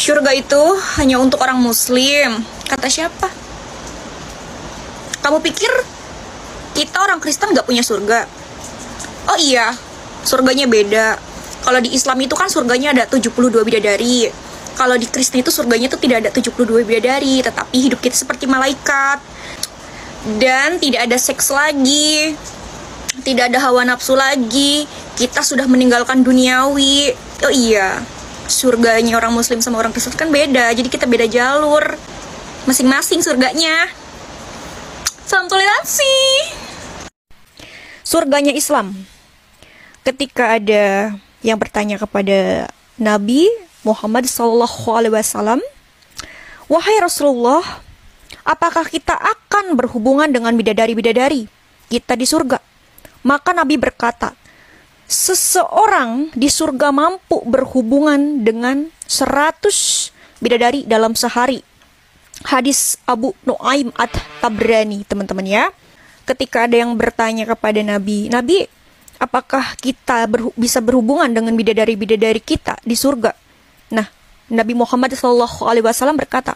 Surga itu hanya untuk orang muslim. Kata siapa? Kamu pikir kita orang Kristen gak punya surga? Oh iya, surganya beda. Kalau di Islam itu kan surganya ada 72 bidadari. Kalau di Kristen itu surganya itu tidak ada 72 bidadari, tetapi hidup kita seperti malaikat. Dan tidak ada seks lagi. Tidak ada hawa nafsu lagi. Kita sudah meninggalkan duniawi. Oh iya, surganya orang muslim sama orang Kristen kan beda jadi kita beda jalur masing-masing surganya salam toleransi surganya Islam ketika ada yang bertanya kepada Nabi Muhammad Sallallahu Alaihi Wasallam wahai Rasulullah apakah kita akan berhubungan dengan bidadari-bidadari kita di surga maka Nabi berkata seseorang di surga mampu berhubungan dengan 100 bidadari dalam sehari. Hadis Abu Nuaim at-Tabrani, teman-teman ya. Ketika ada yang bertanya kepada Nabi, "Nabi, apakah kita berhu bisa berhubungan dengan bidadari-bidadari kita di surga?" Nah, Nabi Muhammad SAW berkata,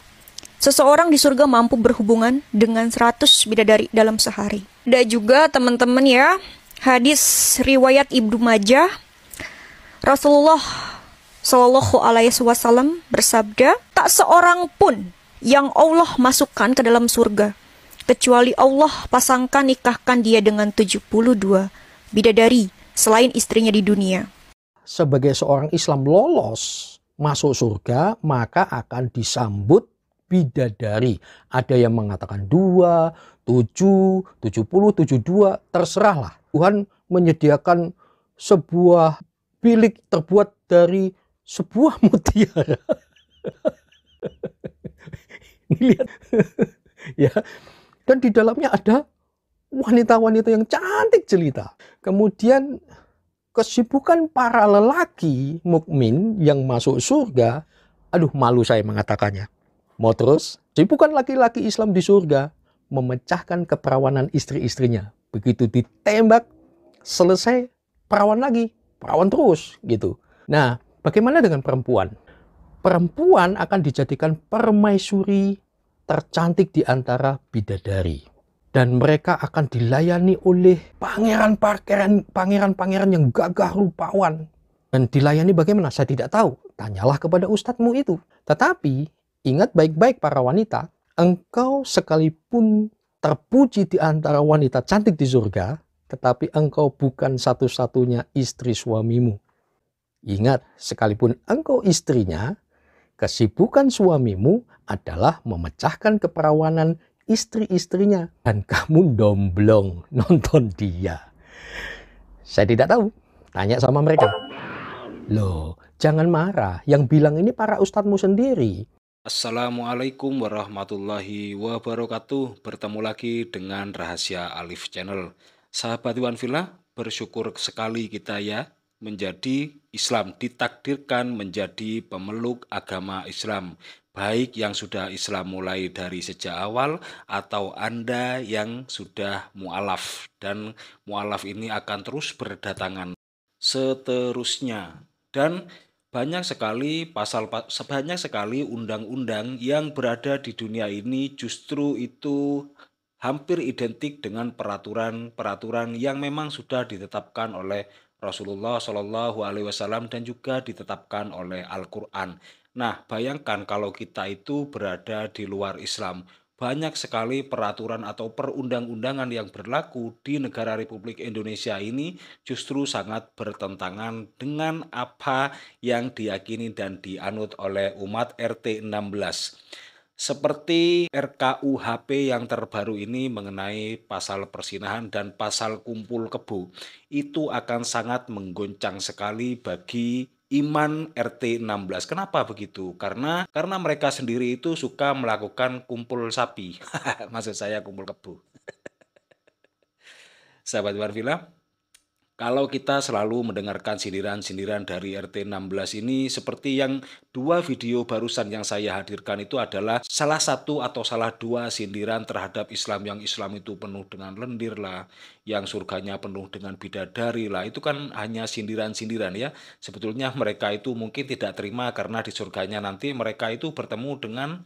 Seseorang di surga mampu berhubungan dengan 100 bidadari dalam sehari. Ada juga teman-teman ya, Hadis riwayat Ibnu Majah Rasulullah Shallallahu alaihi wasallam bersabda, "Tak seorang pun yang Allah masukkan ke dalam surga kecuali Allah pasangkan nikahkan dia dengan 72 bidadari selain istrinya di dunia." Sebagai seorang Islam lolos masuk surga, maka akan disambut bidadari. Ada yang mengatakan dua, tujuh, tujuh puluh, tujuh dua, terserahlah. Tuhan menyediakan sebuah bilik terbuat dari sebuah mutiara. Ini lihat. ya. Dan di dalamnya ada wanita-wanita yang cantik jelita. Kemudian kesibukan para lelaki mukmin yang masuk surga, aduh malu saya mengatakannya. Mau terus? bukan laki-laki Islam di surga memecahkan keperawanan istri-istrinya. Begitu ditembak, selesai, perawan lagi. Perawan terus, gitu. Nah, bagaimana dengan perempuan? Perempuan akan dijadikan permaisuri tercantik di antara bidadari. Dan mereka akan dilayani oleh pangeran-pangeran yang gagah rupawan. Dan dilayani bagaimana? Saya tidak tahu. Tanyalah kepada ustadzmu itu. Tetapi Ingat baik-baik para wanita, engkau sekalipun terpuji di antara wanita cantik di surga, tetapi engkau bukan satu-satunya istri suamimu. Ingat, sekalipun engkau istrinya, kesibukan suamimu adalah memecahkan keperawanan istri-istrinya dan kamu domblong nonton dia. Saya tidak tahu, tanya sama mereka. Loh, jangan marah, yang bilang ini para ustadzmu sendiri. Assalamualaikum warahmatullahi wabarakatuh. Bertemu lagi dengan Rahasia Alif Channel. Sahabat Iwan Villa, bersyukur sekali kita ya menjadi Islam ditakdirkan menjadi pemeluk agama Islam, baik yang sudah Islam mulai dari sejak awal atau Anda yang sudah mualaf dan mualaf ini akan terus berdatangan seterusnya. Dan banyak sekali pasal sebanyak sekali undang-undang yang berada di dunia ini justru itu hampir identik dengan peraturan-peraturan yang memang sudah ditetapkan oleh Rasulullah Shallallahu Alaihi Wasallam dan juga ditetapkan oleh Al-Quran. Nah, bayangkan kalau kita itu berada di luar Islam, banyak sekali peraturan atau perundang-undangan yang berlaku di negara Republik Indonesia ini justru sangat bertentangan dengan apa yang diyakini dan dianut oleh umat RT 16 seperti RKUHP yang terbaru ini mengenai pasal persinahan dan pasal kumpul kebu itu akan sangat menggoncang sekali bagi Iman RT 16. Kenapa begitu? Karena karena mereka sendiri itu suka melakukan kumpul sapi. Maksud saya kumpul kebu. Sahabat Warvila, kalau kita selalu mendengarkan sindiran-sindiran dari RT 16 ini seperti yang dua video barusan yang saya hadirkan itu adalah salah satu atau salah dua sindiran terhadap Islam yang Islam itu penuh dengan lendir lah, yang surganya penuh dengan bidadari lah. Itu kan hanya sindiran-sindiran ya. Sebetulnya mereka itu mungkin tidak terima karena di surganya nanti mereka itu bertemu dengan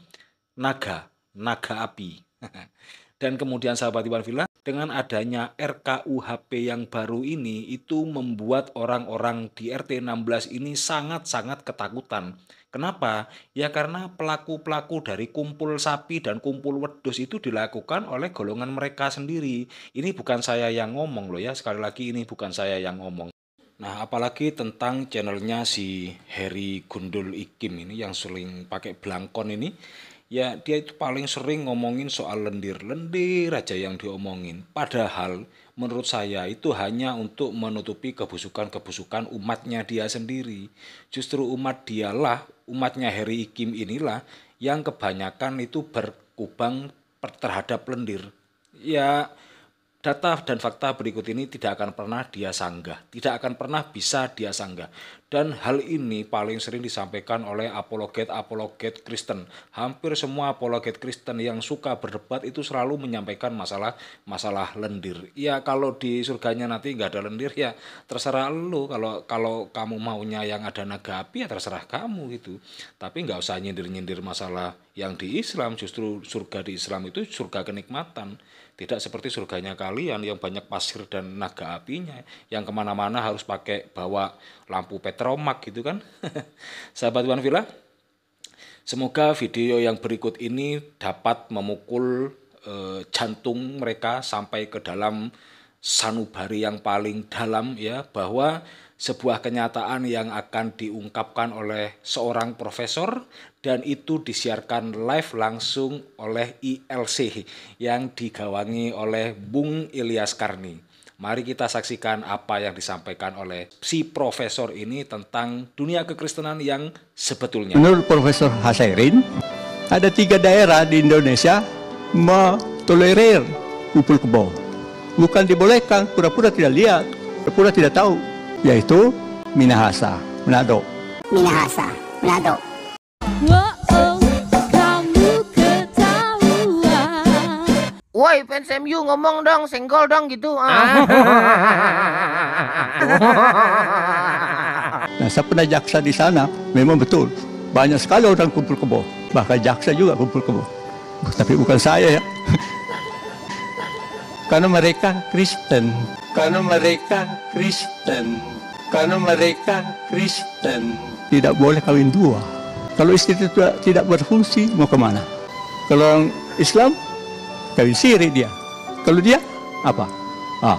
naga, naga api. Dan kemudian sahabat Iwan Villa, dengan adanya RKUHP yang baru ini itu membuat orang-orang di RT 16 ini sangat-sangat ketakutan. Kenapa? Ya karena pelaku-pelaku dari kumpul sapi dan kumpul wedus itu dilakukan oleh golongan mereka sendiri. Ini bukan saya yang ngomong loh ya, sekali lagi ini bukan saya yang ngomong. Nah, apalagi tentang channelnya si Heri Gundul Ikim ini yang sering pakai belangkon ini ya dia itu paling sering ngomongin soal lendir-lendir aja yang diomongin. Padahal menurut saya itu hanya untuk menutupi kebusukan-kebusukan umatnya dia sendiri. Justru umat dialah, umatnya Heri Ikim inilah yang kebanyakan itu berkubang terhadap lendir. Ya data dan fakta berikut ini tidak akan pernah dia sanggah, tidak akan pernah bisa dia sanggah. Dan hal ini paling sering disampaikan oleh apologet-apologet Kristen. Hampir semua apologet Kristen yang suka berdebat itu selalu menyampaikan masalah masalah lendir. Ya kalau di surganya nanti nggak ada lendir ya terserah lu. Kalau kalau kamu maunya yang ada naga api ya terserah kamu gitu. Tapi nggak usah nyindir-nyindir masalah yang di Islam. Justru surga di Islam itu surga kenikmatan. Tidak seperti surganya kalian yang banyak pasir dan naga apinya. Yang kemana-mana harus pakai bawa lampu pet petromak gitu kan. Sahabat Wan Villa, semoga video yang berikut ini dapat memukul e, jantung mereka sampai ke dalam sanubari yang paling dalam ya bahwa sebuah kenyataan yang akan diungkapkan oleh seorang profesor dan itu disiarkan live langsung oleh ILC yang digawangi oleh Bung Ilyas Karni. Mari kita saksikan apa yang disampaikan oleh si profesor ini tentang dunia kekristenan yang sebetulnya. Menurut Profesor Hasairin, ada tiga daerah di Indonesia metolerir upul kebo. Bukan dibolehkan, pura-pura tidak lihat, pura-pura tidak tahu, yaitu Minahasa, Manado. Minahasa, Manado. Wow. Woi fans MU ngomong dong, senggol dong gitu. Ah. Ah. nah, saya pernah jaksa di sana, memang betul. Banyak sekali orang kumpul kebo. Bahkan jaksa juga kumpul kebo. Tapi bukan saya ya. Karena mereka Kristen. Karena mereka Kristen. Karena mereka Kristen. Tidak boleh kawin dua. Kalau istri itu tidak, tidak berfungsi, mau kemana? Kalau orang Islam, kawin sirik dia. Kalau dia apa? Ha.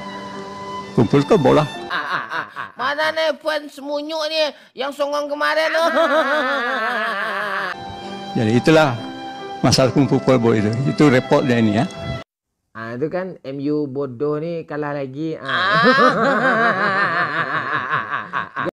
Kumpulkan bola. Ah, ah, ah, Mana ni puan semunyuk ni yang songong kemarin tu? Jadi itulah masalah kumpul bola itu. Itu repot dia ni ya. Ah itu kan MU bodoh ni kalah lagi. Ha.